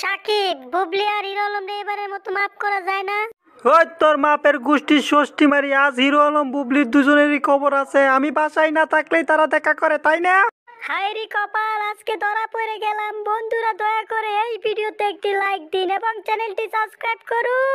সাকিব বুবলি আর হিরো আলম এবারের মতো মাপ করা যায় না ওই তোর মাপের গোষ্ঠী ষষ্ঠী মারি আজ হিরো আলম বুবলির দুজনেরই খবর আছে আমি বাসায় না থাকলেই তারা দেখা করে তাই না হাইরি কপাল আজকে ধরা পড়ে গেলাম বন্ধুরা দয়া করে এই ভিডিওতে একটি লাইক দিন এবং চ্যানেলটি সাবস্ক্রাইব করুন